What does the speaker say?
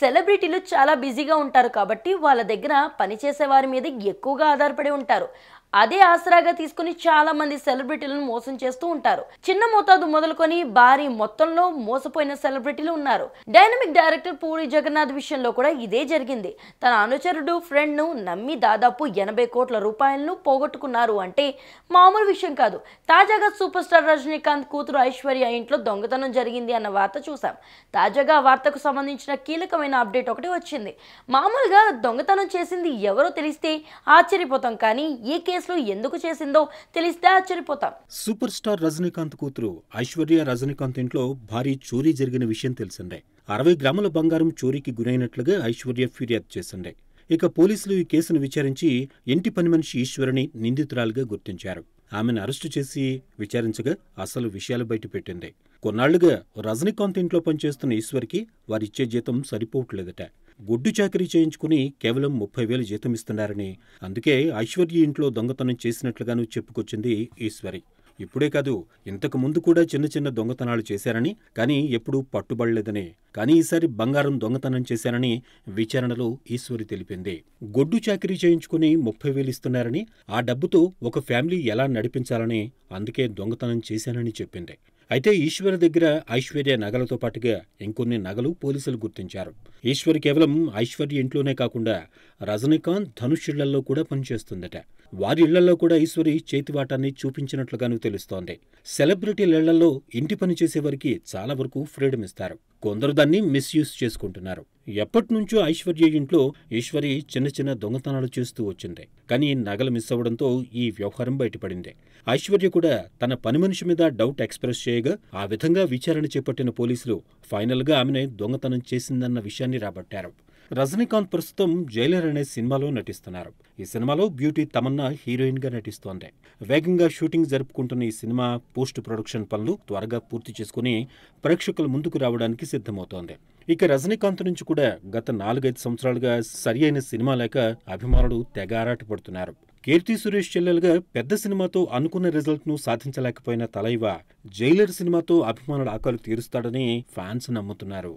సెలబ్రిటీలు చాలా బిజీగా ఉంటారు కాబట్టి వాళ్ళ దగ్గర పనిచేసే వారి మీద ఎక్కువగా ఆధారపడి ఉంటారు అదే ఆసరాగా తీసుకుని చాలా మంది సెలబ్రిటీలను మోసం చేస్తూ ఉంటారు చిన్న మోతాదు మొదలుకొని భారీ మొత్తంలో మోసపోయిన సెలబ్రిటీలు ఉన్నారు డైనమిక్ డైరెక్టర్ పూరి జగన్నాథ్ విషయంలో కూడా ఇదే జరిగింది తన అనుచరుడు ఫ్రెండ్ ను నమ్మి దాదాపు ఎనభై కోట్ల రూపాయలను పోగొట్టుకున్నారు అంటే మామూలు విషయం కాదు తాజాగా సూపర్ స్టార్ రజనీకాంత్ కూతురు ఐశ్వర్య ఇంట్లో దొంగతనం జరిగింది అన్న వార్త చూసాం తాజాగా ఆ వార్తకు సంబంధించిన కీలకమైన అప్డేట్ ఒకటి వచ్చింది మామూలుగా దొంగతనం చేసింది ఎవరో తెలిస్తే ఆశ్చర్యపోతాం కానీ ఈ కేసు కేసులో ఎందుకు చేసిందో తెలిస్తే ఆశ్చర్యపోతాం సూపర్ స్టార్ రజనీకాంత్ కూతురు ఐశ్వర్య రజనీకాంత్ ఇంట్లో భారీ చోరీ జరిగిన విషయం తెలిసిందే అరవై గ్రాముల బంగారం చోరీకి గురైనట్లుగా ఐశ్వర్య ఫిర్యాదు చేసిండే ఇక పోలీసులు ఈ కేసును విచారించి ఇంటి పని మనిషి ఈశ్వరిని నిందితురాలుగా గుర్తించారు ఆమెను అరెస్టు చేసి విచారించగా అసలు విషయాలు బయటపెట్టింది కొన్నాళ్లుగా రజనీకాంత్ ఇంట్లో పనిచేస్తున్న ఈశ్వర్కి వారిచ్చే జీతం సరిపోవట్లేదట గుడ్డు చాకరీ చేయించుకుని కేవలం ముప్పై వేలు జీతమిస్తున్నారని అందుకే ఐశ్వర్య ఇంట్లో దొంగతనం చేసినట్లుగాను చెప్పుకొచ్చింది ఈశ్వరి ఇప్పుడే కాదు ఇంతకు ముందు కూడా చిన్న చిన్న దొంగతనాలు చేశారని కానీ ఎప్పుడూ పట్టుబడలేదని కానీ ఈసారి బంగారం దొంగతనం చేశారని విచారణలో ఈశ్వరి తెలిపింది గొడ్డు చాకరీ చేయించుకుని ముప్పై వేలు ఇస్తున్నారని ఆ డబ్బుతో ఒక ఫ్యామిలీ ఎలా నడిపించాలని అందుకే దొంగతనం చేశానని చెప్పింది అయితే ఈశ్వర్ దగ్గర ఐశ్వర్య నగలతో పాటుగా ఇంకొన్ని నగలు పోలీసులు గుర్తించారు ఈశ్వర్ కేవలం ఐశ్వర్య ఇంట్లోనే కాకుండా రజనీకాంత్ ధనుష్ ఇళ్లలో కూడా పనిచేస్తుందట వారి ఇళ్లలో కూడా ఈశ్వరి చేతివాటాన్ని చూపించినట్లుగాను తెలుస్తోంది సెలబ్రిటీల ఇళ్లలో ఇంటి పని వారికి చాలా వరకు ఫ్రీడమ్ ఇస్తారు కొందరు దాన్ని మిస్యూజ్ చేసుకుంటున్నారు ఎప్పటినుంచో ఐశ్వర్య ఇంట్లో ఈశ్వరి చిన్న చిన్న దొంగతనాలు చేస్తూ వచ్చింది కానీ నగలు మిస్ అవ్వడంతో ఈ వ్యవహారం బయటపడింది ఐశ్వర్య కూడా తన పని మనిషి మీద డౌట్ ఎక్స్ప్రెస్ చేయగా ఆ విధంగా విచారణ చేపట్టిన పోలీసులు ఫైనల్గా ఆమెనే దొంగతనం చేసిందన్న విషయాన్ని రాబట్టారు రజనీకాంత్ ప్రస్తుతం జైలర్ అనే సినిమాలో నటిస్తున్నారు ఈ సినిమాలో బ్యూటీ తమన్నా హీరోయిన్ గా నటిస్తోంది వేగంగా షూటింగ్ జరుపుకుంటున్న ఈ సినిమా పోస్ట్ ప్రొడక్షన్ పనులు త్వరగా పూర్తి చేసుకుని ప్రేక్షకుల ముందుకు రావడానికి సిద్ధమవుతోంది ఇక రజనీకాంత్ నుంచి కూడా గత నాలుగైదు సంవత్సరాలుగా సరి అయిన సినిమా లేక అభిమానులు తెగ ఆరాటపడుతున్నారు కీర్తి సురేష్ చెల్లెలుగా పెద్ద సినిమాతో అనుకున్న రిజల్ట్ ను సాధించలేకపోయిన తలైవ జైలర్ సినిమాతో అభిమానుల ఆకలు తీరుస్తాడని ఫ్యాన్స్ నమ్ముతున్నారు